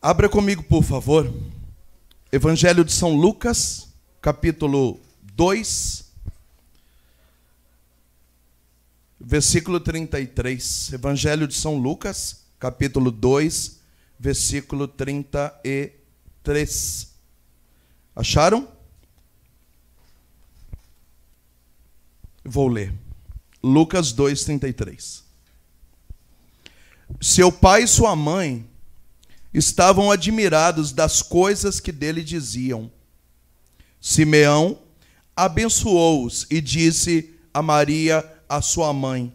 Abra comigo, por favor. Evangelho de São Lucas, capítulo 2, versículo 33. Evangelho de São Lucas, capítulo 2, versículo 33. Acharam? Vou ler. Lucas 2, 33. Seu pai e sua mãe estavam admirados das coisas que dele diziam. Simeão abençoou-os e disse a Maria, a sua mãe: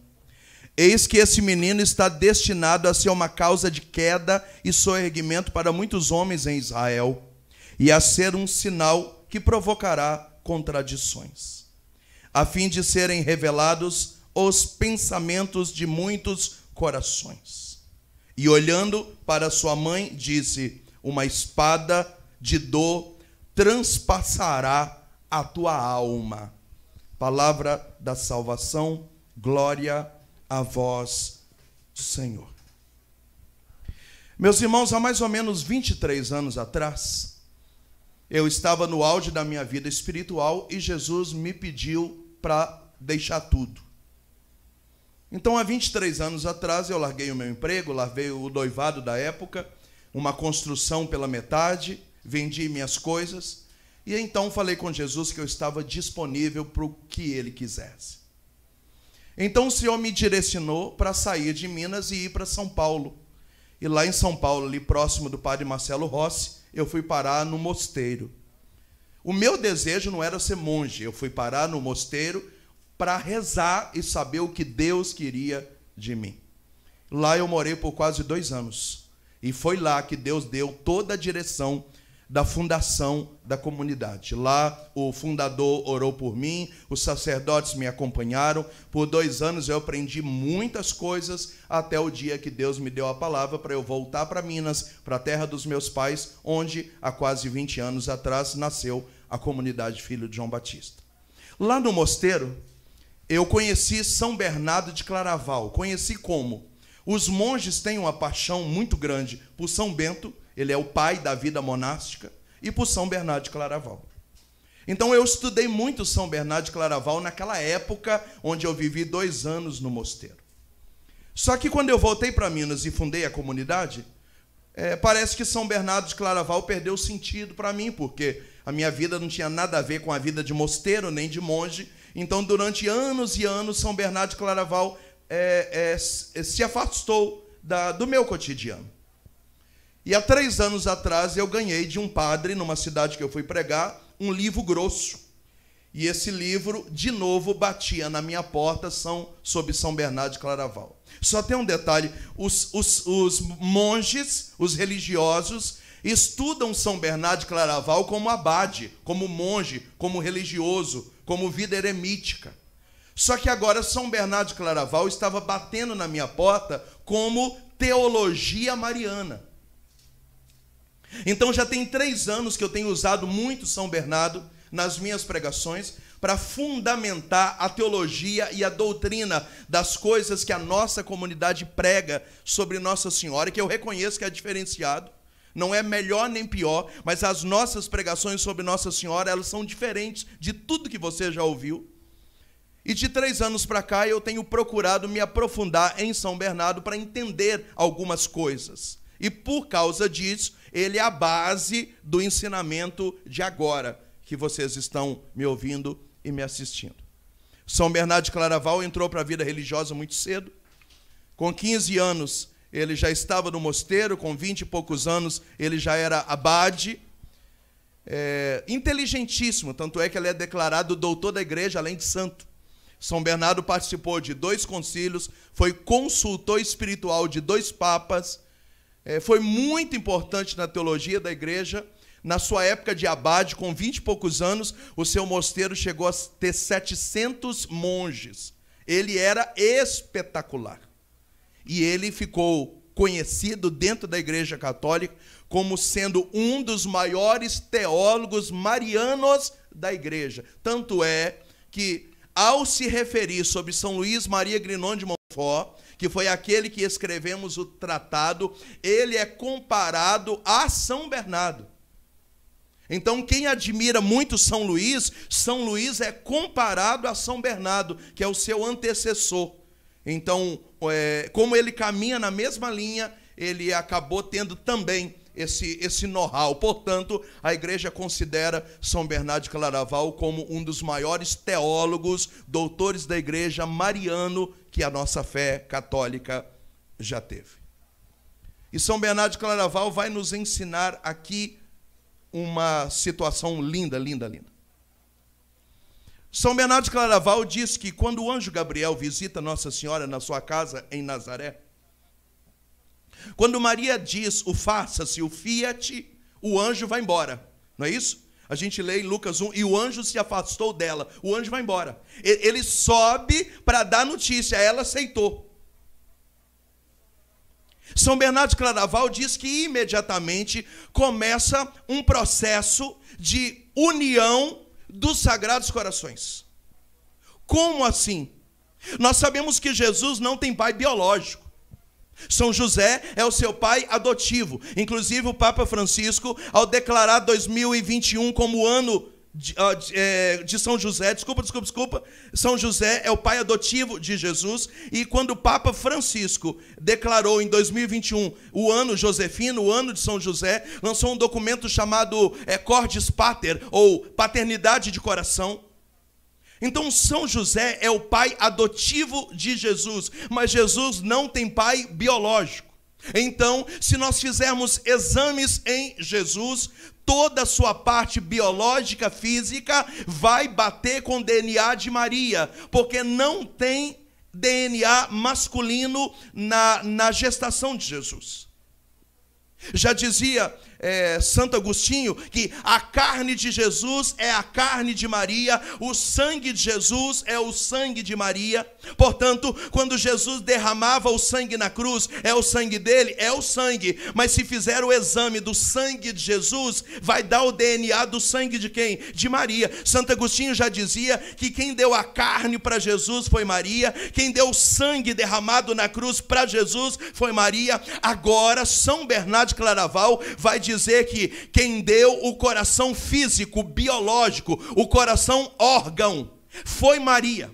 Eis que esse menino está destinado a ser uma causa de queda e soerguimento para muitos homens em Israel, e a ser um sinal que provocará contradições, a fim de serem revelados os pensamentos de muitos corações. E olhando para sua mãe, disse: Uma espada de dor transpassará a tua alma. Palavra da salvação, glória a vós, Senhor. Meus irmãos, há mais ou menos 23 anos atrás, eu estava no auge da minha vida espiritual e Jesus me pediu para deixar tudo. Então, há 23 anos atrás, eu larguei o meu emprego, larguei o doivado da época, uma construção pela metade, vendi minhas coisas e então falei com Jesus que eu estava disponível para o que ele quisesse. Então o Senhor me direcionou para sair de Minas e ir para São Paulo. E lá em São Paulo, ali próximo do padre Marcelo Rossi, eu fui parar no mosteiro. O meu desejo não era ser monge, eu fui parar no mosteiro para rezar e saber o que Deus queria de mim. Lá eu morei por quase dois anos. E foi lá que Deus deu toda a direção da fundação da comunidade. Lá o fundador orou por mim, os sacerdotes me acompanharam. Por dois anos eu aprendi muitas coisas até o dia que Deus me deu a palavra para eu voltar para Minas, para a terra dos meus pais, onde há quase 20 anos atrás nasceu a comunidade Filho de João Batista. Lá no mosteiro, eu conheci São Bernardo de Claraval. Conheci como? Os monges têm uma paixão muito grande por São Bento, ele é o pai da vida monástica, e por São Bernardo de Claraval. Então eu estudei muito São Bernardo de Claraval naquela época onde eu vivi dois anos no mosteiro. Só que quando eu voltei para Minas e fundei a comunidade, é, parece que São Bernardo de Claraval perdeu sentido para mim, porque a minha vida não tinha nada a ver com a vida de mosteiro nem de monge, então, durante anos e anos, São Bernardo de Claraval é, é, é, se afastou da, do meu cotidiano. E há três anos atrás eu ganhei de um padre, numa cidade que eu fui pregar, um livro grosso. E esse livro, de novo, batia na minha porta são, sobre São Bernardo de Claraval. Só tem um detalhe: os, os, os monges, os religiosos, Estudam São Bernardo de Claraval como abade, como monge, como religioso, como vida eremítica. Só que agora São Bernardo de Claraval estava batendo na minha porta como teologia mariana. Então já tem três anos que eu tenho usado muito São Bernardo nas minhas pregações para fundamentar a teologia e a doutrina das coisas que a nossa comunidade prega sobre Nossa Senhora, que eu reconheço que é diferenciado, não é melhor nem pior, mas as nossas pregações sobre Nossa Senhora, elas são diferentes de tudo que você já ouviu. E de três anos para cá eu tenho procurado me aprofundar em São Bernardo para entender algumas coisas. E por causa disso, ele é a base do ensinamento de agora, que vocês estão me ouvindo e me assistindo. São Bernardo de Claraval entrou para a vida religiosa muito cedo. Com 15 anos, ele já estava no mosteiro, com vinte e poucos anos, ele já era abade. É, inteligentíssimo, tanto é que ele é declarado doutor da igreja, além de santo. São Bernardo participou de dois concílios, foi consultor espiritual de dois papas, é, foi muito importante na teologia da igreja. Na sua época de abade, com vinte e poucos anos, o seu mosteiro chegou a ter 700 monges. Ele era espetacular. E ele ficou conhecido dentro da Igreja Católica como sendo um dos maiores teólogos marianos da Igreja. Tanto é que, ao se referir sobre São Luís Maria Grinon de Montfort, que foi aquele que escrevemos o tratado, ele é comparado a São Bernardo. Então, quem admira muito São Luís, São Luís é comparado a São Bernardo, que é o seu antecessor. Então, é, como ele caminha na mesma linha, ele acabou tendo também esse, esse know-how. Portanto, a igreja considera São Bernardo de Claraval como um dos maiores teólogos, doutores da igreja mariano que a nossa fé católica já teve. E São Bernardo de Claraval vai nos ensinar aqui uma situação linda, linda, linda. São Bernardo de Claraval diz que quando o anjo Gabriel visita Nossa Senhora na sua casa em Nazaré, quando Maria diz o faça-se, o fiat, o anjo vai embora. Não é isso? A gente lê em Lucas 1, e o anjo se afastou dela. O anjo vai embora. Ele sobe para dar notícia, ela aceitou. São Bernardo de Claraval diz que imediatamente começa um processo de união dos Sagrados Corações. Como assim? Nós sabemos que Jesus não tem pai biológico. São José é o seu pai adotivo. Inclusive, o Papa Francisco, ao declarar 2021 como ano de, é, de, São José, desculpa, desculpa, desculpa. São José é o pai adotivo de Jesus. E quando o Papa Francisco declarou em 2021 o ano josefino, o ano de São José, lançou um documento chamado é, Cordis Pater, ou Paternidade de Coração. Então, São José é o pai adotivo de Jesus, mas Jesus não tem pai biológico. Então, se nós fizermos exames em Jesus, toda a sua parte biológica, física, vai bater com o DNA de Maria, porque não tem DNA masculino na, na gestação de Jesus. Já dizia é, Santo Agostinho que a carne de Jesus é a carne de Maria, o sangue de Jesus é o sangue de Maria. Portanto, quando Jesus derramava o sangue na cruz, é o sangue dele, é o sangue. Mas se fizer o exame do sangue de Jesus, vai dar o DNA do sangue de quem? De Maria. Santo Agostinho já dizia que quem deu a carne para Jesus foi Maria, quem deu o sangue derramado na cruz para Jesus foi Maria. Agora, São Bernardo Claraval vai dizer dizer que quem deu o coração físico, biológico, o coração órgão, foi Maria.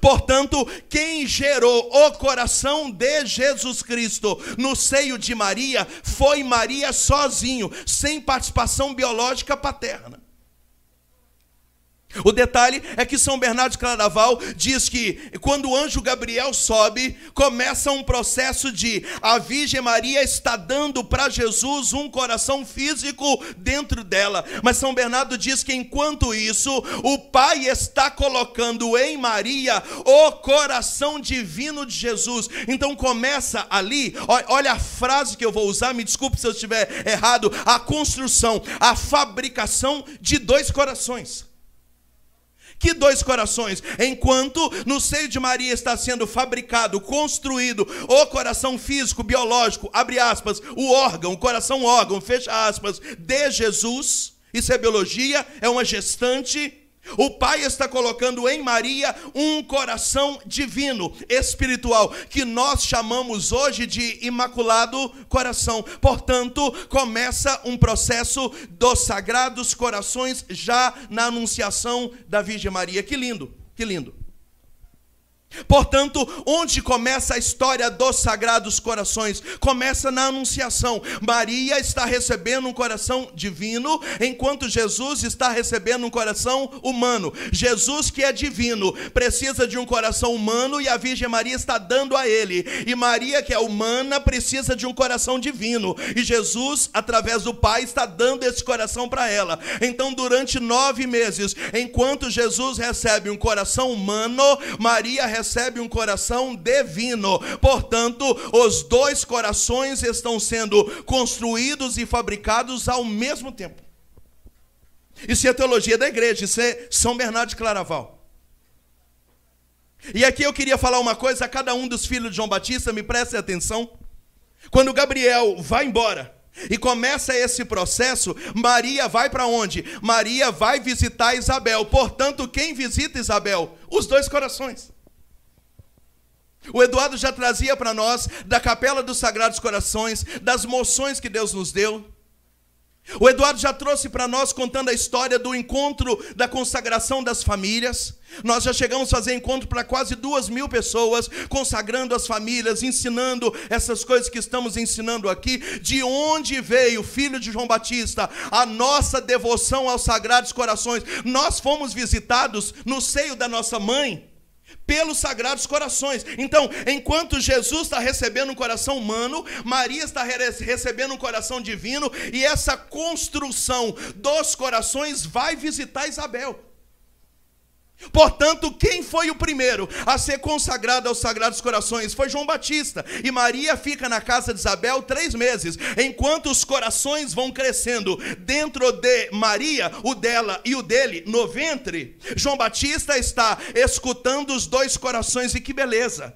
Portanto, quem gerou o coração de Jesus Cristo no seio de Maria foi Maria sozinho, sem participação biológica paterna. O detalhe é que São Bernardo de Claraval diz que quando o anjo Gabriel sobe, começa um processo de a Virgem Maria está dando para Jesus um coração físico dentro dela. Mas São Bernardo diz que enquanto isso, o Pai está colocando em Maria o coração divino de Jesus. Então começa ali, olha a frase que eu vou usar, me desculpe se eu estiver errado, a construção, a fabricação de dois corações. Que dois corações? Enquanto no seio de Maria está sendo fabricado, construído o coração físico, biológico, abre aspas, o órgão, o coração órgão, fecha aspas, de Jesus, isso é biologia, é uma gestante o Pai está colocando em Maria um coração divino, espiritual, que nós chamamos hoje de Imaculado Coração. Portanto, começa um processo dos sagrados corações já na anunciação da Virgem Maria. Que lindo, que lindo. Portanto, onde começa a história dos sagrados corações? Começa na Anunciação. Maria está recebendo um coração divino, enquanto Jesus está recebendo um coração humano. Jesus, que é divino, precisa de um coração humano e a Virgem Maria está dando a ele. E Maria, que é humana, precisa de um coração divino. E Jesus, através do Pai, está dando esse coração para ela. Então, durante nove meses, enquanto Jesus recebe um coração humano, Maria recebe recebe um coração divino. Portanto, os dois corações estão sendo construídos e fabricados ao mesmo tempo. Isso é a teologia da igreja, isso é São Bernardo de Claraval. E aqui eu queria falar uma coisa a cada um dos filhos de João Batista, me preste atenção. Quando Gabriel vai embora e começa esse processo, Maria vai para onde? Maria vai visitar Isabel. Portanto, quem visita Isabel? Os dois corações. O Eduardo já trazia para nós da Capela dos Sagrados Corações, das moções que Deus nos deu. O Eduardo já trouxe para nós contando a história do encontro da consagração das famílias. Nós já chegamos a fazer encontro para quase duas mil pessoas, consagrando as famílias, ensinando essas coisas que estamos ensinando aqui. De onde veio o filho de João Batista, a nossa devoção aos Sagrados Corações? Nós fomos visitados no seio da nossa mãe pelos sagrados corações. Então, enquanto Jesus está recebendo um coração humano, Maria está recebendo um coração divino, e essa construção dos corações vai visitar Isabel. Portanto, quem foi o primeiro a ser consagrado aos Sagrados Corações foi João Batista, e Maria fica na casa de Isabel três meses, enquanto os corações vão crescendo dentro de Maria, o dela e o dele no ventre. João Batista está escutando os dois corações, e que beleza!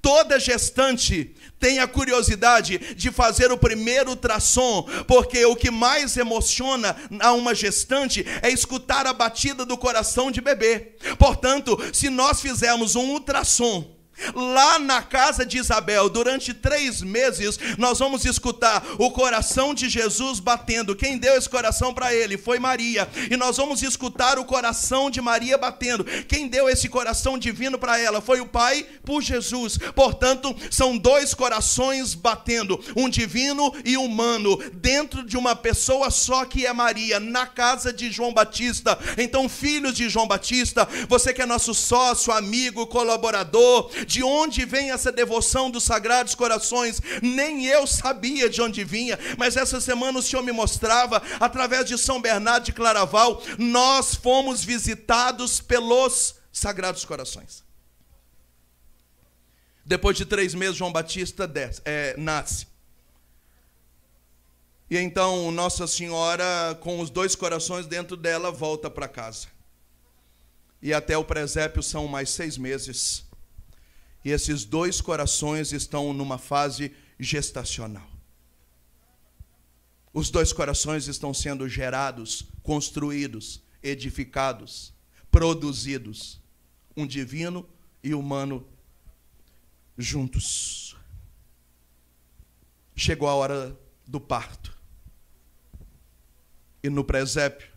Toda gestante tem a curiosidade de fazer o primeiro ultrassom, porque o que mais emociona a uma gestante é escutar a batida do coração de bebê. Portanto, se nós fizermos um ultrassom, Lá na casa de Isabel, durante três meses, nós vamos escutar o coração de Jesus batendo. Quem deu esse coração para ele foi Maria. E nós vamos escutar o coração de Maria batendo. Quem deu esse coração divino para ela foi o Pai por Jesus. Portanto, são dois corações batendo, um divino e humano, dentro de uma pessoa só que é Maria, na casa de João Batista. Então, filhos de João Batista, você que é nosso sócio, amigo, colaborador, de onde vem essa devoção dos Sagrados Corações, nem eu sabia de onde vinha, mas essa semana o Senhor me mostrava, através de São Bernardo de Claraval, nós fomos visitados pelos Sagrados Corações. Depois de três meses, João Batista desce, é, nasce. E então Nossa Senhora, com os dois corações dentro dela, volta para casa. E até o presépio são mais seis meses que esses dois corações estão numa fase gestacional. Os dois corações estão sendo gerados, construídos, edificados, produzidos, um divino e humano juntos. Chegou a hora do parto. E no presépio,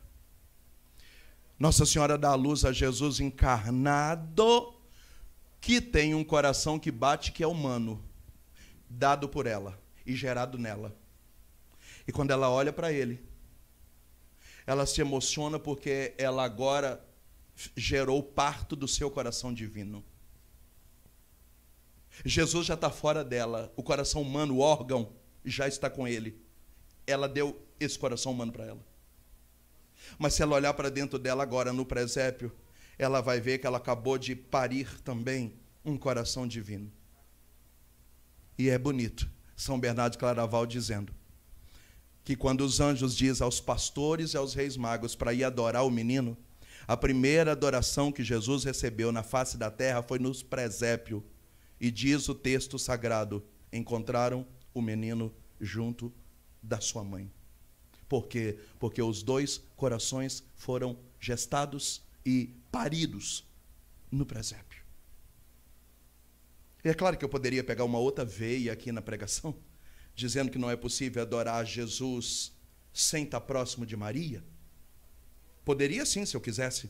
Nossa Senhora dá a luz a Jesus encarnado que tem um coração que bate que é humano, dado por ela e gerado nela. E quando ela olha para ele, ela se emociona porque ela agora gerou o parto do seu coração divino. Jesus já está fora dela, o coração humano, o órgão, já está com ele. Ela deu esse coração humano para ela. Mas se ela olhar para dentro dela agora no presépio, ela vai ver que ela acabou de parir também um coração divino. E é bonito, São Bernardo Claraval dizendo que quando os anjos diz aos pastores e aos reis magos para ir adorar o menino, a primeira adoração que Jesus recebeu na face da terra foi nos presépio. E diz o texto sagrado: encontraram o menino junto da sua mãe. Por quê? Porque os dois corações foram gestados e paridos no presépio. E é claro que eu poderia pegar uma outra veia aqui na pregação, dizendo que não é possível adorar Jesus sem estar próximo de Maria. Poderia sim, se eu quisesse,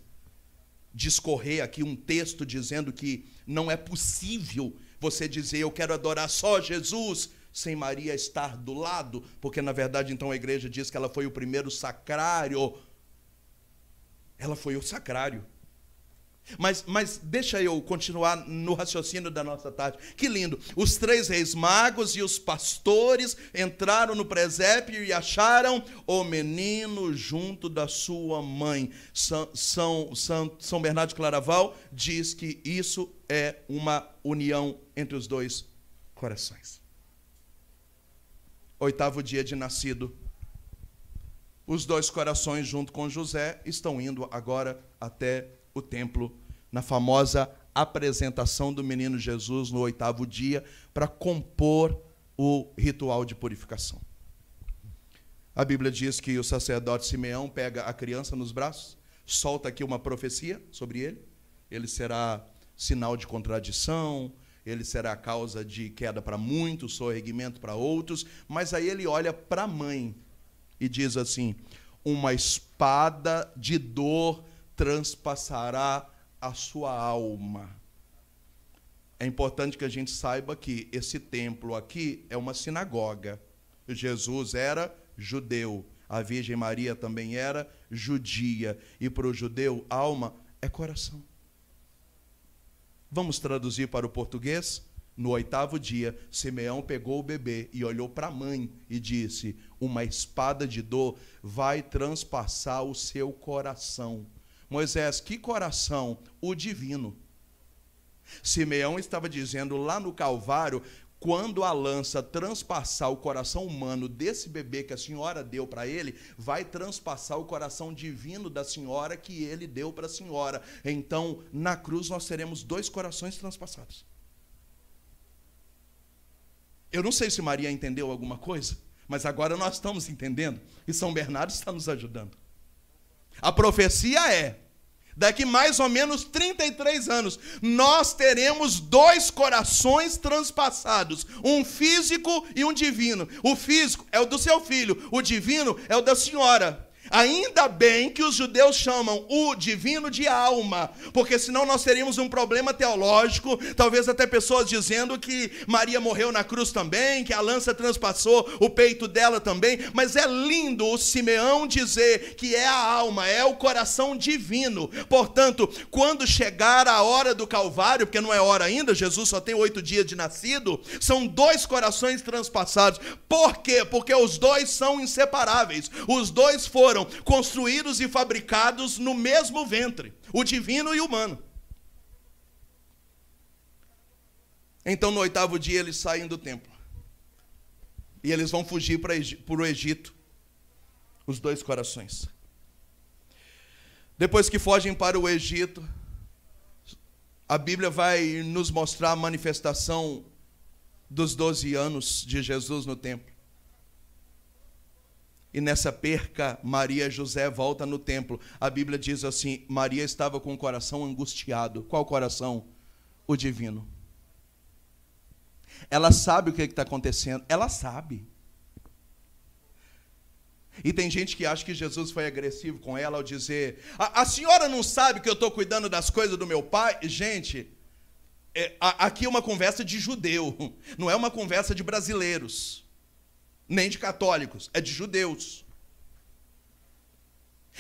discorrer aqui um texto dizendo que não é possível você dizer eu quero adorar só Jesus sem Maria estar do lado, porque na verdade então a igreja diz que ela foi o primeiro sacrário. Ela foi o sacrário. Mas, mas deixa eu continuar no raciocínio da nossa tarde. Que lindo! Os três reis magos e os pastores entraram no presépio e acharam o menino junto da sua mãe. São, São, São, São Bernardo de Claraval diz que isso é uma união entre os dois corações. Oitavo dia de nascido. Os dois corações, junto com José, estão indo agora até o templo na famosa apresentação do menino Jesus no oitavo dia para compor o ritual de purificação. A Bíblia diz que o sacerdote Simeão pega a criança nos braços, solta aqui uma profecia sobre ele. Ele será sinal de contradição, ele será causa de queda para muitos, sorregimento para outros. Mas aí ele olha para a mãe e diz assim: Uma espada de dor transpassará a sua alma. É importante que a gente saiba que esse templo aqui é uma sinagoga. Jesus era judeu, a Virgem Maria também era judia, e para o judeu, alma é coração. Vamos traduzir para o português? No oitavo dia, Simeão pegou o bebê e olhou para a mãe e disse: Uma espada de dor vai transpassar o seu coração. Moisés, que coração? O divino. Simeão estava dizendo lá no Calvário, quando a lança transpassar o coração humano desse bebê que a senhora deu para ele, vai transpassar o coração divino da senhora que ele deu para a senhora. Então, na cruz, nós teremos dois corações transpassados. Eu não sei se Maria entendeu alguma coisa, mas agora nós estamos entendendo e São Bernardo está nos ajudando. A profecia é: daqui mais ou menos 33 anos, nós teremos dois corações transpassados, um físico e um divino. O físico é o do seu filho, o divino é o da senhora. Ainda bem que os judeus chamam o divino de alma, porque senão nós teríamos um problema teológico, talvez até pessoas dizendo que Maria morreu na cruz também, que a lança transpassou o peito dela também, mas é lindo o Simeão dizer que é a alma, é o coração divino. Portanto, quando chegar a hora do Calvário, porque não é hora ainda, Jesus só tem oito dias de nascido, são dois corações transpassados. Por quê? Porque os dois são inseparáveis, os dois foram foram construídos e fabricados no mesmo ventre, o divino e o humano. Então, no oitavo dia, eles saem do templo. E eles vão fugir para, o Egito. Os dois corações. Depois que fogem para o Egito, a Bíblia vai nos mostrar a manifestação dos doze anos de Jesus no templo. E nessa perca, Maria José volta no templo. A Bíblia diz assim: Maria estava com o coração angustiado. Qual coração? O divino. Ela sabe o que é está acontecendo. Ela sabe. E tem gente que acha que Jesus foi agressivo com ela ao dizer: A, a senhora não sabe que eu estou cuidando das coisas do meu pai? Gente, é, a, aqui é uma conversa de judeu, não é uma conversa de brasileiros nem de católicos, é de judeus.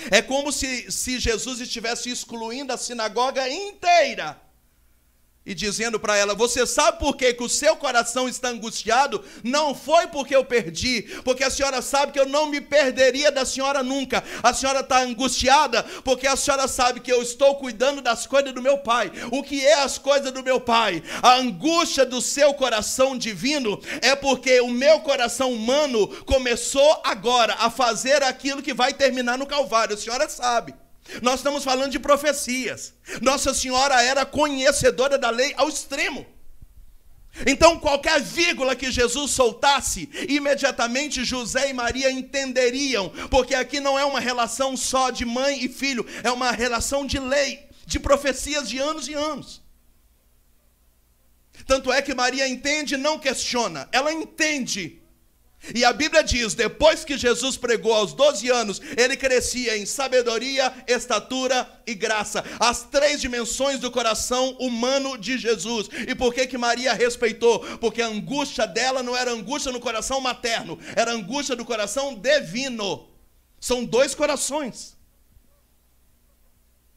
É como se, se Jesus estivesse excluindo a sinagoga inteira e dizendo para ela: Você sabe por que, que o seu coração está angustiado? Não foi porque eu perdi, porque a senhora sabe que eu não me perderia da senhora nunca. A senhora está angustiada porque a senhora sabe que eu estou cuidando das coisas do meu pai. O que é as coisas do meu pai? A angústia do seu coração divino é porque o meu coração humano começou agora a fazer aquilo que vai terminar no Calvário. A senhora sabe. Nós estamos falando de profecias. Nossa Senhora era conhecedora da lei ao extremo. Então, qualquer vírgula que Jesus soltasse, imediatamente José e Maria entenderiam, porque aqui não é uma relação só de mãe e filho, é uma relação de lei, de profecias de anos e anos. Tanto é que Maria entende e não questiona, ela entende e a Bíblia diz: depois que Jesus pregou aos 12 anos, ele crescia em sabedoria, estatura e graça, as três dimensões do coração humano de Jesus. E por que, que Maria respeitou? Porque a angústia dela não era angústia no coração materno, era angústia do coração divino. São dois corações.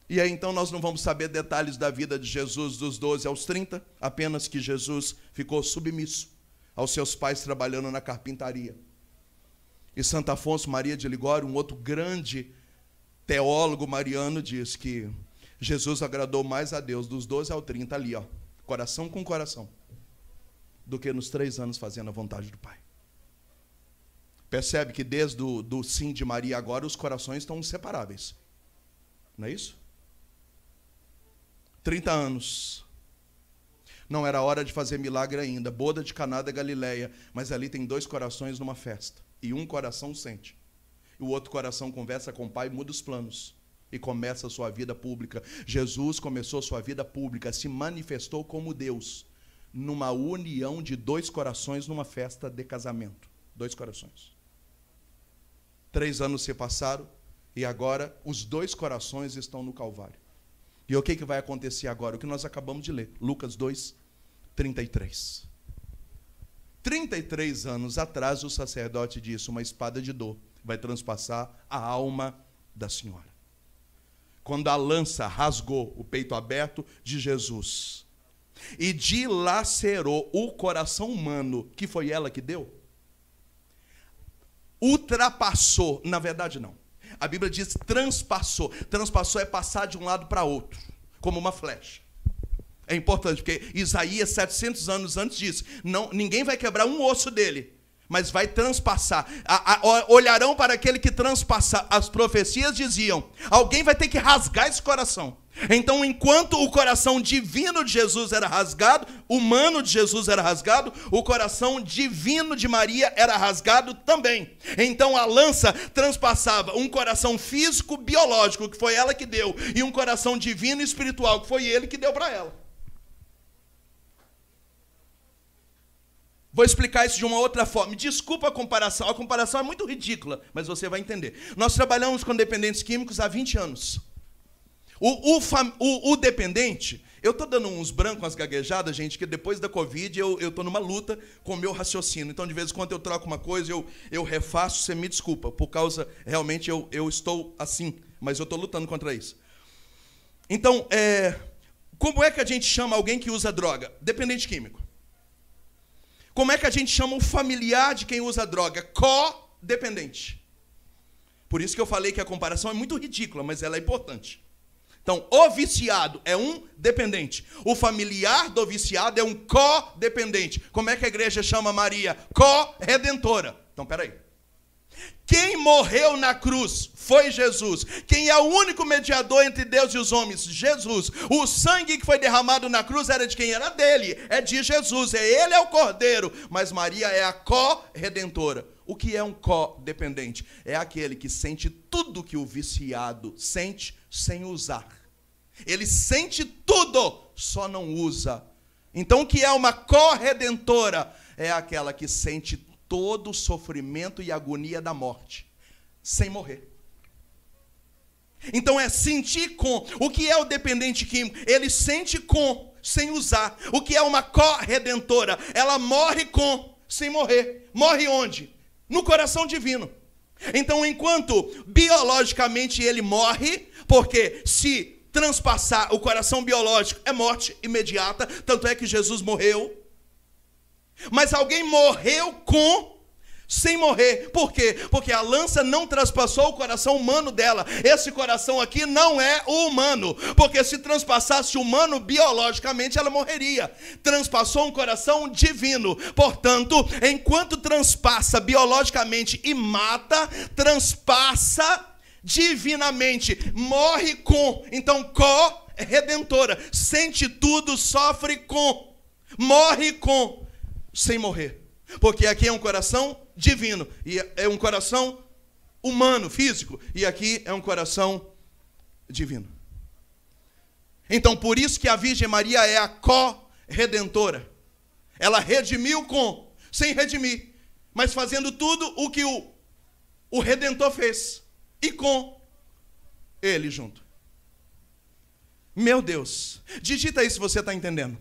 E aí então nós não vamos saber detalhes da vida de Jesus dos 12 aos 30, apenas que Jesus ficou submisso aos seus pais trabalhando na carpintaria. E Santo Afonso Maria de Ligório, um outro grande teólogo mariano, diz que Jesus agradou mais a Deus dos 12 ao 30 ali, ó, coração com coração, do que nos três anos fazendo a vontade do Pai. Percebe que desde o do sim de Maria agora os corações estão separáveis. Não é isso? 30 anos não era hora de fazer milagre ainda. Boda de Caná da Galileia, mas ali tem dois corações numa festa. E um coração sente. E o outro coração conversa com o pai, muda os planos e começa a sua vida pública. Jesus começou sua vida pública, se manifestou como Deus numa união de dois corações numa festa de casamento. Dois corações. Três anos se passaram e agora os dois corações estão no Calvário. E o que, que vai acontecer agora? O que nós acabamos de ler, Lucas 2, 33. 33 anos atrás, o sacerdote disse: Uma espada de dor vai transpassar a alma da senhora. Quando a lança rasgou o peito aberto de Jesus e dilacerou o coração humano, que foi ela que deu, ultrapassou, na verdade, não a Bíblia diz transpassou. Transpassou é passar de um lado para outro, como uma flecha. É importante, porque Isaías, 700 anos antes disso, não, ninguém vai quebrar um osso dele mas vai transpassar. A, a, olharão para aquele que transpassa. As profecias diziam: alguém vai ter que rasgar esse coração. Então, enquanto o coração divino de Jesus era rasgado, humano de Jesus era rasgado, o coração divino de Maria era rasgado também. Então, a lança transpassava um coração físico, biológico, que foi ela que deu, e um coração divino e espiritual, que foi ele que deu para ela. Vou explicar isso de uma outra forma. Desculpa a comparação, a comparação é muito ridícula, mas você vai entender. Nós trabalhamos com dependentes químicos há 20 anos. O, o, fam... o, o dependente, eu estou dando uns brancos, umas gaguejadas, gente, que depois da Covid eu, eu tô numa luta com o meu raciocínio. Então, de vez em quando eu troco uma coisa, eu, eu refaço, você me desculpa, por causa, realmente, eu, eu estou assim, mas eu estou lutando contra isso. Então, é... como é que a gente chama alguém que usa droga? Dependente químico. Como é que a gente chama o familiar de quem usa droga? Codependente. Por isso que eu falei que a comparação é muito ridícula, mas ela é importante. Então, o viciado é um dependente. O familiar do viciado é um codependente. Como é que a igreja chama Maria? Co-redentora. Então, peraí. Quem morreu na cruz foi Jesus. Quem é o único mediador entre Deus e os homens? Jesus. O sangue que foi derramado na cruz era de quem? Era dele. É de Jesus. É ele é o cordeiro. Mas Maria é a co-redentora. O que é um co-dependente? É aquele que sente tudo que o viciado sente sem usar. Ele sente tudo, só não usa. Então, o que é uma corredentora? É aquela que sente todo o sofrimento e agonia da morte, sem morrer. Então é sentir com. O que é o dependente químico? Ele sente com, sem usar. O que é uma corredentora? Ela morre com, sem morrer. Morre onde? No coração divino. Então, enquanto biologicamente ele morre, porque se transpassar o coração biológico é morte imediata, tanto é que Jesus morreu mas alguém morreu com sem morrer. Por quê? Porque a lança não traspassou o coração humano dela. Esse coração aqui não é humano, porque se transpassasse humano biologicamente ela morreria. Transpassou um coração divino. Portanto, enquanto transpassa biologicamente e mata, transpassa divinamente, morre com. Então, co é redentora, sente tudo, sofre com, morre com sem morrer. Porque aqui é um coração divino, e é um coração humano, físico, e aqui é um coração divino. Então, por isso que a Virgem Maria é a co-redentora. Ela redimiu com, sem redimir, mas fazendo tudo o que o, o redentor fez, e com ele junto. Meu Deus, digita aí se você está entendendo.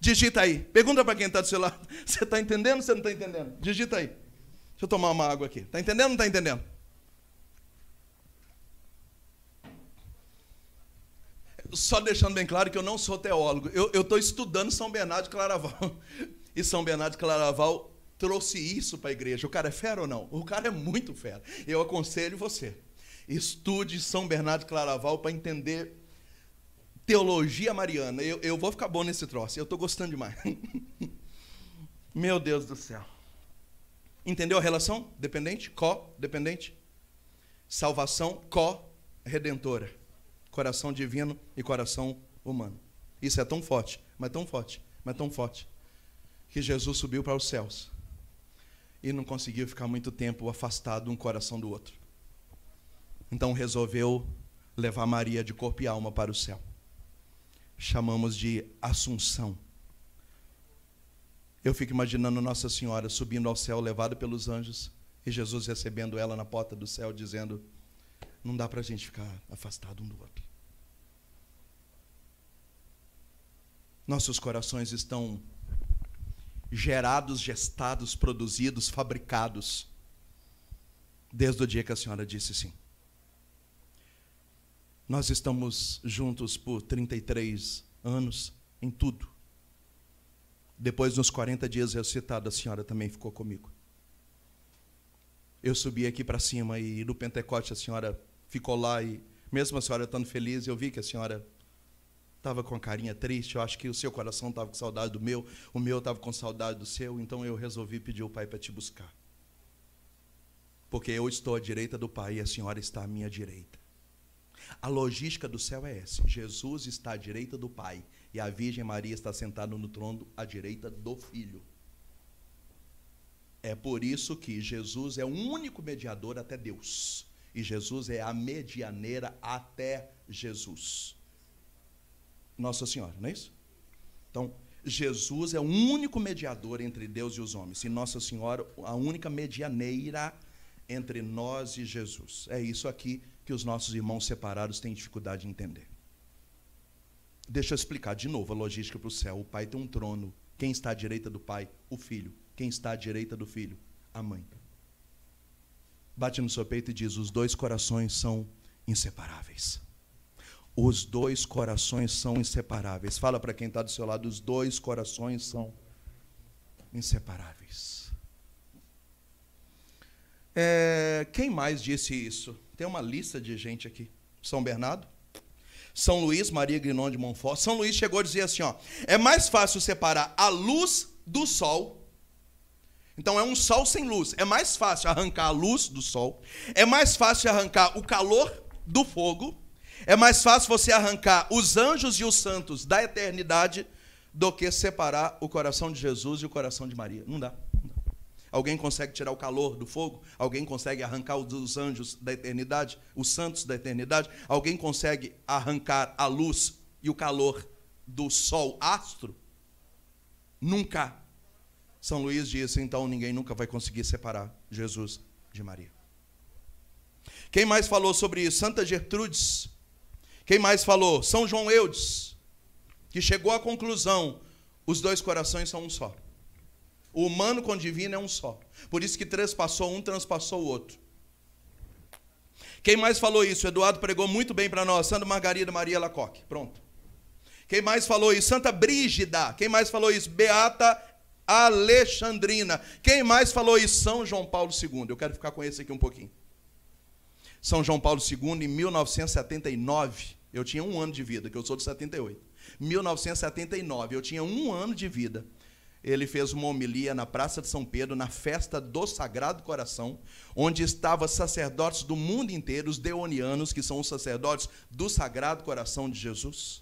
Digita aí. Pergunta para quem está do seu lado. Você está entendendo ou você não está entendendo? Digita aí. Deixa eu tomar uma água aqui. Está entendendo ou não está entendendo? Só deixando bem claro que eu não sou teólogo. Eu estou estudando São Bernardo de Claraval. E São Bernardo de Claraval trouxe isso para a igreja. O cara é fera ou não? O cara é muito fera. Eu aconselho você. Estude São Bernardo de Claraval para entender Teologia Mariana. Eu, eu vou ficar bom nesse troço. Eu estou gostando demais. Meu Deus do céu. Entendeu a relação? Dependente, co-dependente. Salvação co-redentora. Coração divino e coração humano. Isso é tão forte, mas tão forte, mas tão forte, que Jesus subiu para os céus e não conseguiu ficar muito tempo afastado um coração do outro. Então resolveu levar Maria de corpo e alma para o céu chamamos de Assunção. Eu fico imaginando Nossa Senhora subindo ao céu, levada pelos anjos, e Jesus recebendo ela na porta do céu, dizendo: Não dá para a gente ficar afastado um do outro. Nossos corações estão gerados, gestados, produzidos, fabricados, desde o dia que a senhora disse sim. Nós estamos juntos por 33 anos em tudo. Depois dos 40 dias ressuscitado, a senhora também ficou comigo. Eu subi aqui para cima e no Pentecoste a senhora ficou lá e mesmo a senhora estando feliz, eu vi que a senhora estava com a carinha triste, eu acho que o seu coração estava com saudade do meu, o meu estava com saudade do seu, então eu resolvi pedir ao Pai para te buscar. Porque eu estou à direita do Pai e a senhora está à minha direita. A logística do céu é essa: Jesus está à direita do Pai e a Virgem Maria está sentada no trono à direita do Filho. É por isso que Jesus é o único mediador até Deus. E Jesus é a medianeira até Jesus. Nossa Senhora, não é isso? Então, Jesus é o único mediador entre Deus e os homens, e Nossa Senhora a única medianeira entre nós e Jesus. É isso aqui que os nossos irmãos separados têm dificuldade de entender. Deixa eu explicar de novo a logística para o céu. O pai tem um trono. Quem está à direita do pai? O filho. Quem está à direita do filho? A mãe. Bate no seu peito e diz: os dois corações são inseparáveis. Os dois corações são inseparáveis. Fala para quem está do seu lado: os dois corações são inseparáveis. É, quem mais disse isso? Tem uma lista de gente aqui. São Bernardo, São Luís, Maria Grinon de Montfort. São Luís chegou a dizer assim: ó, é mais fácil separar a luz do sol. Então é um sol sem luz. É mais fácil arrancar a luz do sol. É mais fácil arrancar o calor do fogo. É mais fácil você arrancar os anjos e os santos da eternidade do que separar o coração de Jesus e o coração de Maria. Não dá. Alguém consegue tirar o calor do fogo? Alguém consegue arrancar os anjos da eternidade? Os santos da eternidade? Alguém consegue arrancar a luz e o calor do sol astro? Nunca. São Luís disse, então ninguém nunca vai conseguir separar Jesus de Maria. Quem mais falou sobre isso? Santa Gertrudes. Quem mais falou? São João Eudes, que chegou à conclusão: os dois corações são um só. O humano com o divino é um só. Por isso que transpassou um, transpassou o outro. Quem mais falou isso? Eduardo pregou muito bem para nós. Santa Margarida Maria Lacoque. Pronto. Quem mais falou isso? Santa Brígida. Quem mais falou isso? Beata Alexandrina. Quem mais falou isso? São João Paulo II. Eu quero ficar com esse aqui um pouquinho. São João Paulo II, em 1979. Eu tinha um ano de vida, que eu sou de 78. 1979, eu tinha um ano de vida ele fez uma homilia na Praça de São Pedro, na festa do Sagrado Coração, onde estavam sacerdotes do mundo inteiro, os deonianos, que são os sacerdotes do Sagrado Coração de Jesus.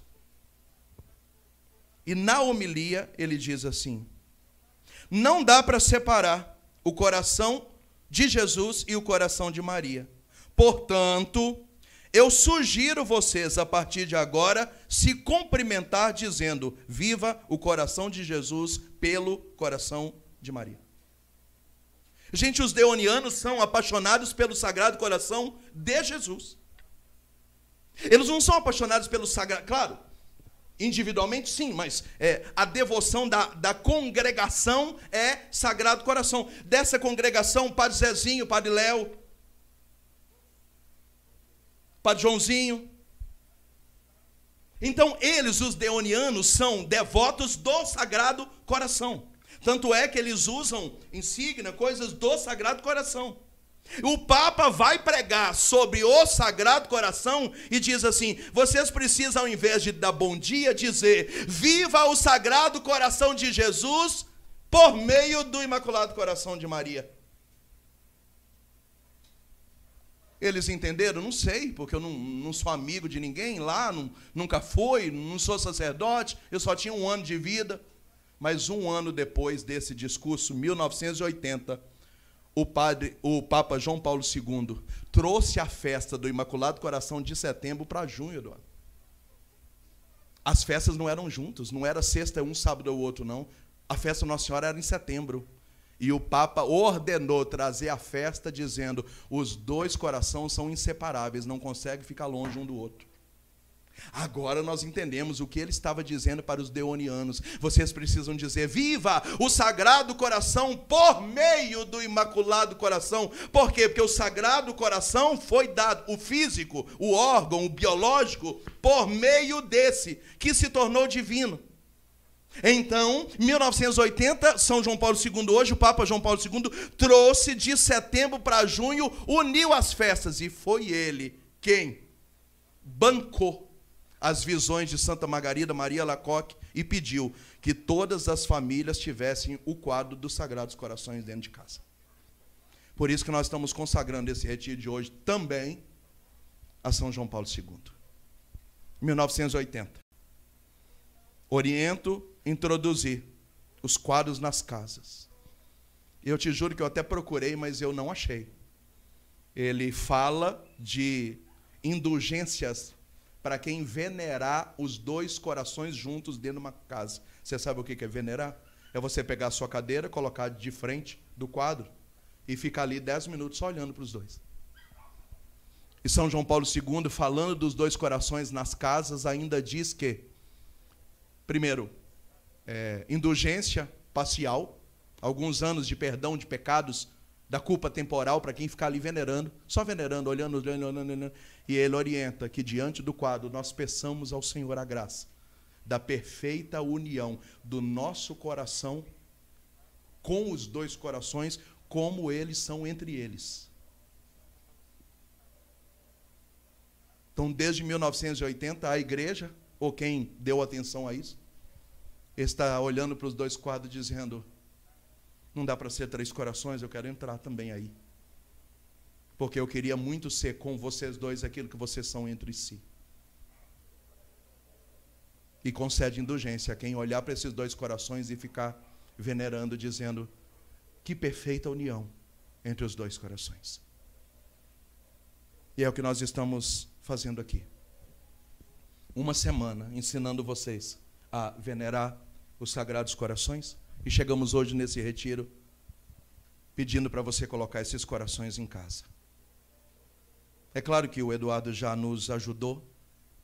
E na homilia ele diz assim: Não dá para separar o coração de Jesus e o coração de Maria. Portanto, eu sugiro vocês, a partir de agora, se cumprimentar dizendo: Viva o coração de Jesus pelo coração de Maria. Gente, os deonianos são apaixonados pelo sagrado coração de Jesus. Eles não são apaixonados pelo sagrado. Claro, individualmente sim, mas é, a devoção da, da congregação é sagrado coração. Dessa congregação, Padre Zezinho, Padre Léo, Padre Joãozinho. Então, eles, os deonianos, são devotos do Sagrado Coração. Tanto é que eles usam insígnia, coisas do Sagrado Coração. O Papa vai pregar sobre o Sagrado Coração e diz assim: vocês precisam, ao invés de dar bom dia, dizer: viva o Sagrado Coração de Jesus por meio do Imaculado Coração de Maria. Eles entenderam? Não sei, porque eu não, não sou amigo de ninguém lá, não, nunca fui, não sou sacerdote, eu só tinha um ano de vida. Mas um ano depois desse discurso, 1980, o, padre, o Papa João Paulo II trouxe a festa do Imaculado Coração de setembro para junho, Eduardo. As festas não eram juntas, não era sexta um, sábado ou outro, não. A festa Nossa Senhora era em setembro. E o Papa ordenou trazer a festa, dizendo: os dois corações são inseparáveis, não conseguem ficar longe um do outro. Agora nós entendemos o que ele estava dizendo para os deonianos. Vocês precisam dizer: Viva o Sagrado Coração por meio do Imaculado Coração. Por quê? Porque o Sagrado Coração foi dado, o físico, o órgão, o biológico, por meio desse, que se tornou divino. Então, 1980, São João Paulo II, hoje o Papa João Paulo II, trouxe de setembro para junho, uniu as festas. E foi ele quem bancou as visões de Santa Margarida Maria Lacoque e pediu que todas as famílias tivessem o quadro dos Sagrados Corações dentro de casa. Por isso que nós estamos consagrando esse retiro de hoje também a São João Paulo II. 1980. Oriento introduzir os quadros nas casas. Eu te juro que eu até procurei, mas eu não achei. Ele fala de indulgências para quem venerar os dois corações juntos dentro de uma casa. Você sabe o que é venerar? É você pegar a sua cadeira, colocar de frente do quadro e ficar ali dez minutos só olhando para os dois. E São João Paulo II, falando dos dois corações nas casas, ainda diz que, primeiro, é, indulgência parcial, alguns anos de perdão de pecados, da culpa temporal para quem ficar ali venerando, só venerando, olhando, olhando, olhando, olhando. E ele orienta que diante do quadro nós peçamos ao Senhor a graça da perfeita união do nosso coração com os dois corações, como eles são entre eles. Então, desde 1980, a igreja, ou quem deu atenção a isso, está olhando para os dois quadros dizendo: não dá para ser três corações, eu quero entrar também aí. Porque eu queria muito ser com vocês dois aquilo que vocês são entre si. E concede indulgência a quem olhar para esses dois corações e ficar venerando, dizendo: que perfeita união entre os dois corações. E é o que nós estamos fazendo aqui. Uma semana ensinando vocês a venerar os Sagrados Corações e chegamos hoje nesse retiro pedindo para você colocar esses corações em casa. É claro que o Eduardo já nos ajudou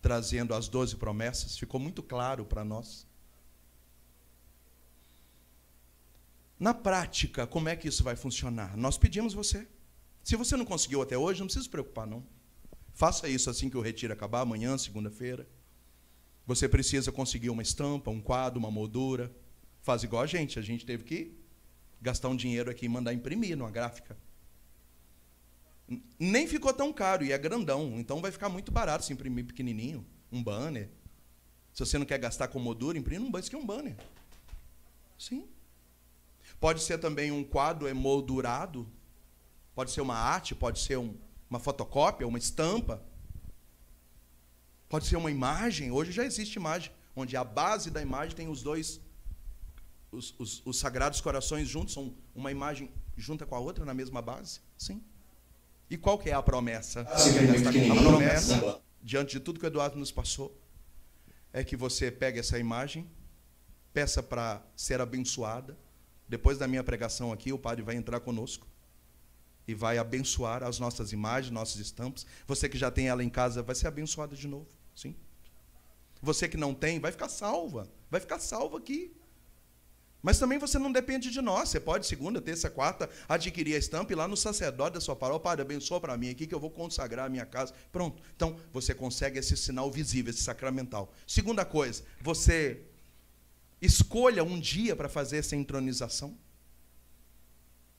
trazendo as doze promessas, ficou muito claro para nós. Na prática, como é que isso vai funcionar? Nós pedimos você. Se você não conseguiu até hoje, não precisa se preocupar, não. Faça isso assim que o retiro acabar, amanhã, segunda-feira. Você precisa conseguir uma estampa, um quadro, uma moldura. Faz igual a gente. A gente teve que gastar um dinheiro aqui e mandar imprimir numa gráfica. Nem ficou tão caro e é grandão. Então vai ficar muito barato se imprimir pequenininho, um banner. Se você não quer gastar com moldura, imprime um banner, que é um banner. Sim. Pode ser também um quadro emoldurado, pode ser uma arte, pode ser um, uma fotocópia, uma estampa. Pode ser uma imagem, hoje já existe imagem, onde a base da imagem tem os dois, os, os, os sagrados corações juntos, são uma imagem junta com a outra na mesma base? Sim. E qual que é a promessa? Ah, a promessa, diante de tudo que o Eduardo nos passou, é que você pegue essa imagem, peça para ser abençoada. Depois da minha pregação aqui, o padre vai entrar conosco e vai abençoar as nossas imagens, nossas estampas. Você que já tem ela em casa vai ser abençoada de novo. Sim. Você que não tem, vai ficar salva. Vai ficar salva aqui. Mas também você não depende de nós. Você pode, segunda, terça, quarta, adquirir a estampa e lá no sacerdote da sua paróquia, Padre, abençoa para mim aqui que eu vou consagrar a minha casa. Pronto. Então, você consegue esse sinal visível, esse sacramental. Segunda coisa, você escolha um dia para fazer essa entronização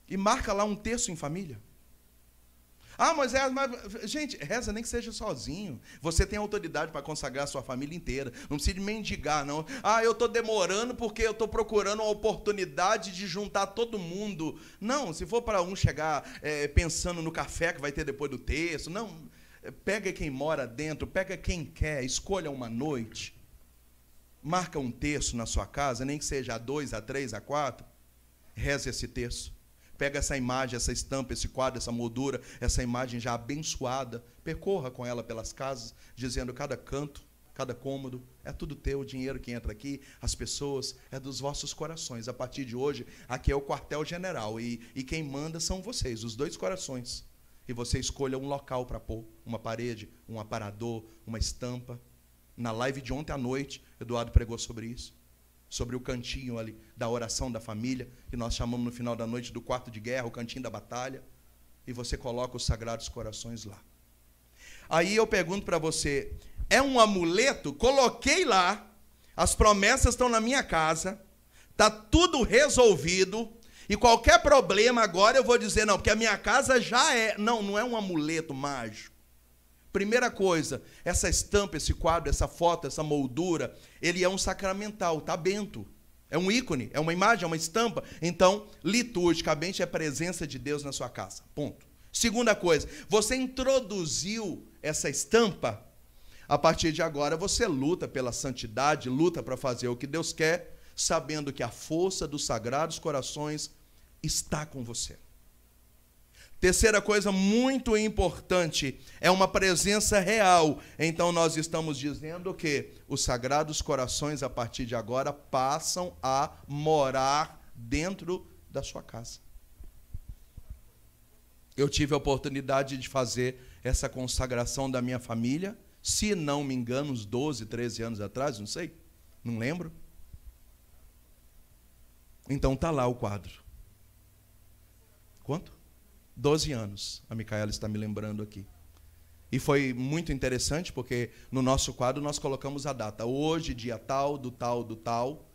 e marca lá um terço em família. Ah, Moisés, é, mas. Gente, reza nem que seja sozinho. Você tem autoridade para consagrar a sua família inteira. Não precisa mendigar, não. Ah, eu estou demorando porque eu estou procurando uma oportunidade de juntar todo mundo. Não, se for para um chegar é, pensando no café que vai ter depois do texto. Não. Pega quem mora dentro, pega quem quer, escolha uma noite. Marca um texto na sua casa, nem que seja a dois, a três, a quatro. Reze esse texto. Pega essa imagem, essa estampa, esse quadro, essa moldura, essa imagem já abençoada, percorra com ela pelas casas, dizendo cada canto, cada cômodo, é tudo teu, o dinheiro que entra aqui, as pessoas, é dos vossos corações. A partir de hoje, aqui é o quartel-general e, e quem manda são vocês, os dois corações. E você escolha um local para pôr, uma parede, um aparador, uma estampa. Na live de ontem à noite, Eduardo pregou sobre isso sobre o cantinho ali da oração da família, que nós chamamos no final da noite do quarto de guerra, o cantinho da batalha, e você coloca os sagrados corações lá. Aí eu pergunto para você, é um amuleto? Coloquei lá, as promessas estão na minha casa, tá tudo resolvido, e qualquer problema agora eu vou dizer não, porque a minha casa já é, não, não é um amuleto mágico Primeira coisa, essa estampa, esse quadro, essa foto, essa moldura, ele é um sacramental, está bento. É um ícone, é uma imagem, é uma estampa. Então, liturgicamente, é presença de Deus na sua casa. Ponto. Segunda coisa, você introduziu essa estampa. A partir de agora, você luta pela santidade, luta para fazer o que Deus quer, sabendo que a força dos sagrados corações está com você. Terceira coisa muito importante é uma presença real. Então nós estamos dizendo que os sagrados corações a partir de agora passam a morar dentro da sua casa. Eu tive a oportunidade de fazer essa consagração da minha família, se não me engano, uns 12, 13 anos atrás, não sei, não lembro. Então tá lá o quadro. Quanto? 12 anos. A Micaela está me lembrando aqui. E foi muito interessante porque no nosso quadro nós colocamos a data. Hoje, dia tal, do tal, do tal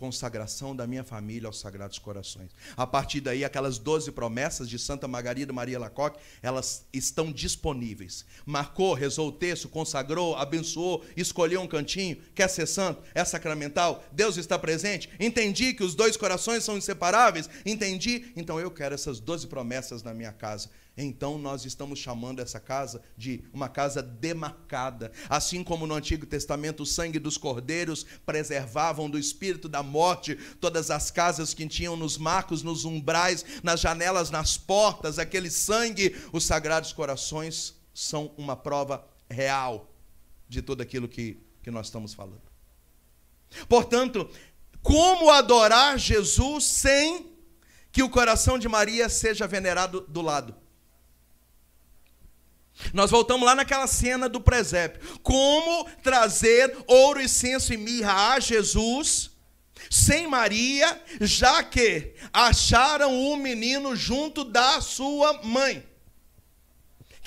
consagração da minha família aos Sagrados Corações. A partir daí, aquelas 12 promessas de Santa Margarida Maria Lacoque, elas estão disponíveis. Marcou, rezou o texto, consagrou, abençoou, escolheu um cantinho, quer ser santo, é sacramental, Deus está presente, entendi que os dois corações são inseparáveis, entendi, então eu quero essas 12 promessas na minha casa. Então nós estamos chamando essa casa de uma casa demarcada. Assim como no Antigo Testamento o sangue dos cordeiros preservavam do espírito da morte todas as casas que tinham nos marcos, nos umbrais, nas janelas, nas portas, aquele sangue, os sagrados corações são uma prova real de tudo aquilo que, que nós estamos falando. Portanto, como adorar Jesus sem que o coração de Maria seja venerado do lado? Nós voltamos lá naquela cena do presépio. Como trazer ouro, incenso e mirra a Jesus sem Maria, já que acharam o menino junto da sua mãe.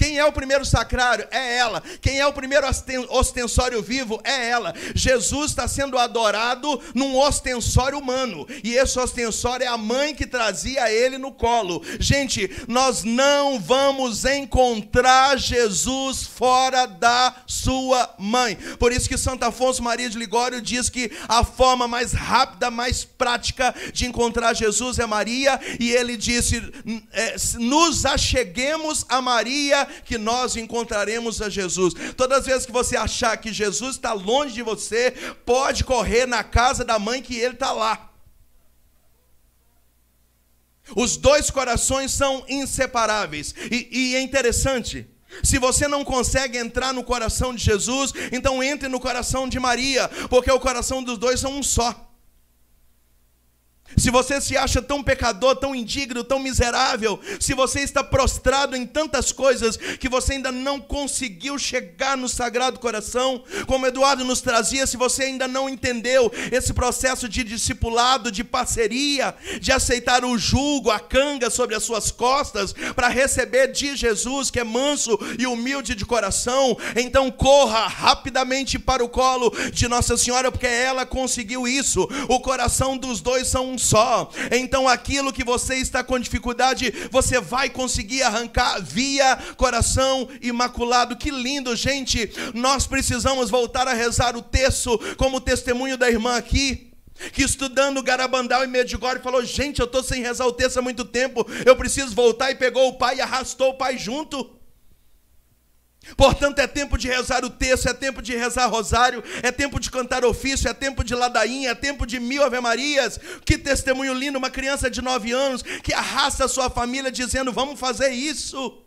Quem é o primeiro sacrário? É ela. Quem é o primeiro ostensório vivo? É ela. Jesus está sendo adorado num ostensório humano. E esse ostensório é a mãe que trazia ele no colo. Gente, nós não vamos encontrar Jesus fora da sua mãe. Por isso que Santo Afonso Maria de Ligório diz que a forma mais rápida, mais prática de encontrar Jesus é Maria. E ele disse: é, nos acheguemos a Maria que nós encontraremos a Jesus. Todas as vezes que você achar que Jesus está longe de você, pode correr na casa da mãe que ele está lá. Os dois corações são inseparáveis. E, e, é interessante. Se você não consegue entrar no coração de Jesus, então entre no coração de Maria, porque o coração dos dois é um só se você se acha tão pecador, tão indigno, tão miserável, se você está prostrado em tantas coisas que você ainda não conseguiu chegar no Sagrado Coração, como Eduardo nos trazia, se você ainda não entendeu esse processo de discipulado, de parceria, de aceitar o jugo, a canga sobre as suas costas, para receber de Jesus, que é manso e humilde de coração, então corra rapidamente para o colo de Nossa Senhora, porque ela conseguiu isso. O coração dos dois são um só. Então aquilo que você está com dificuldade, você vai conseguir arrancar via coração imaculado. Que lindo, gente. Nós precisamos voltar a rezar o terço como testemunho da irmã aqui que estudando Garabandal e Medigore falou: Gente, eu estou sem rezar o texto há muito tempo, eu preciso voltar. E pegou o pai e arrastou o pai junto. Portanto, é tempo de rezar o texto, é tempo de rezar rosário, é tempo de cantar ofício, é tempo de ladainha, é tempo de mil ave-marias. Que testemunho lindo, uma criança de nove anos que arrasta a sua família dizendo: Vamos fazer isso.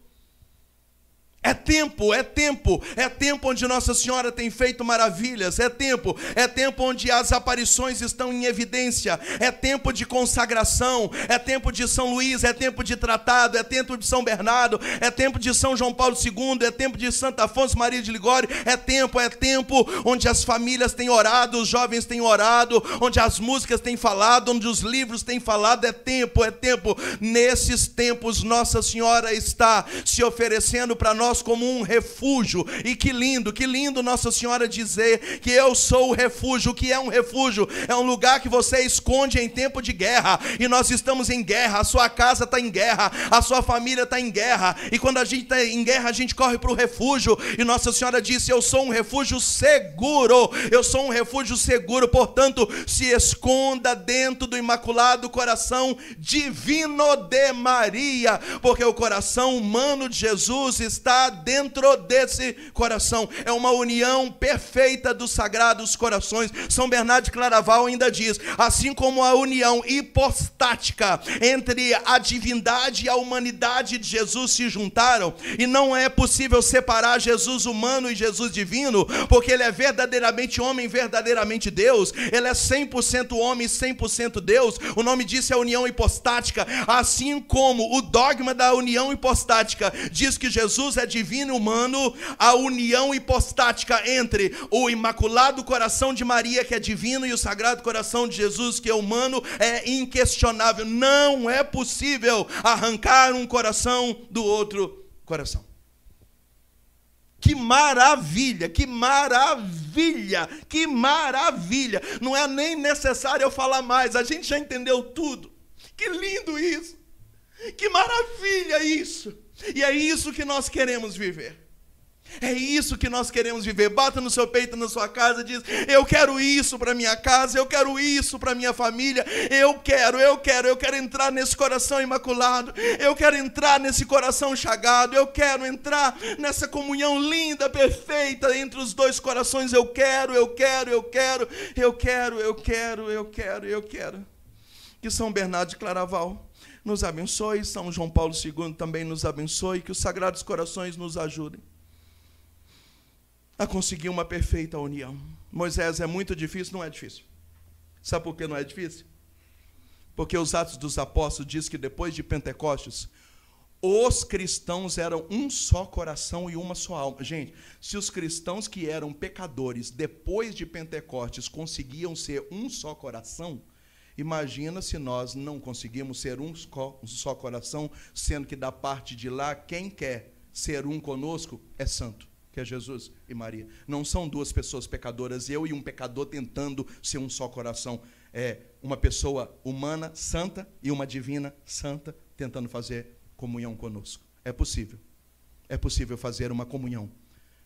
É tempo, é tempo, é tempo onde Nossa Senhora tem feito maravilhas, é tempo, é tempo onde as aparições estão em evidência, é tempo de consagração, é tempo de São Luís, é tempo de Tratado, é tempo de São Bernardo, é tempo de São João Paulo II, é tempo de Santa Afonso Maria de Ligório, é tempo, é tempo onde as famílias têm orado, os jovens têm orado, onde as músicas têm falado, onde os livros têm falado, é tempo, é tempo. Nesses tempos, Nossa Senhora está se oferecendo para nós nós como um refúgio. E que lindo, que lindo Nossa Senhora dizer que eu sou o refúgio. O que é um refúgio? É um lugar que você esconde em tempo de guerra. E nós estamos em guerra, a sua casa está em guerra, a sua família está em guerra. E quando a gente está em guerra, a gente corre para o refúgio. E Nossa Senhora disse: Eu sou um refúgio seguro. Eu sou um refúgio seguro. Portanto, se esconda dentro do imaculado coração divino de Maria, porque o coração humano de Jesus está dentro desse coração. É uma união perfeita dos sagrados corações. São Bernardo de Claraval ainda diz: assim como a união hipostática entre a divindade e a humanidade de Jesus se juntaram, e não é possível separar Jesus humano e Jesus divino, porque ele é verdadeiramente homem, verdadeiramente Deus, ele é 100% homem, 100% Deus. O nome disso é união hipostática, assim como o dogma da união hipostática diz que Jesus é divino e humano, a união hipostática entre o Imaculado Coração de Maria, que é divino, e o Sagrado Coração de Jesus, que é humano, é inquestionável. Não é possível arrancar um coração do outro coração. Que maravilha, que maravilha, que maravilha. Não é nem necessário eu falar mais, a gente já entendeu tudo. Que lindo isso. Que maravilha isso! E é isso que nós queremos viver. É isso que nós queremos viver. Bata no seu peito, na sua casa, diz: Eu quero isso para minha casa, eu quero isso para minha família. Eu quero, eu quero, eu quero entrar nesse coração imaculado. Eu quero entrar nesse coração chagado. Eu quero entrar nessa comunhão linda, perfeita entre os dois corações. Eu quero, eu quero, eu quero, eu quero, eu quero, eu quero, eu quero. Que São Bernardo de Claraval nos abençoe, São João Paulo II também nos abençoe, que os Sagrados Corações nos ajudem a conseguir uma perfeita união. Moisés é muito difícil, não é difícil. Sabe por que não é difícil? Porque os Atos dos Apóstolos diz que depois de Pentecostes, os cristãos eram um só coração e uma só alma. Gente, se os cristãos que eram pecadores depois de Pentecostes conseguiam ser um só coração, Imagina se nós não conseguimos ser um só coração, sendo que da parte de lá, quem quer ser um conosco é santo, que é Jesus e Maria. Não são duas pessoas pecadoras, eu e um pecador tentando ser um só coração. É uma pessoa humana, santa, e uma divina, santa, tentando fazer comunhão conosco. É possível. É possível fazer uma comunhão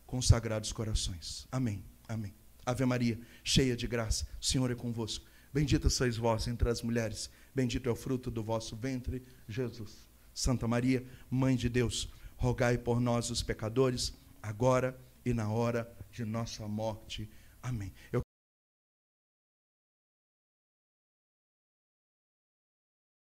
com os sagrados corações. Amém. Amém. Ave Maria, cheia de graça, o Senhor é convosco. Bendita sois vós entre as mulheres, bendito é o fruto do vosso ventre, Jesus. Santa Maria, Mãe de Deus, rogai por nós, os pecadores, agora e na hora de nossa morte. Amém. Eu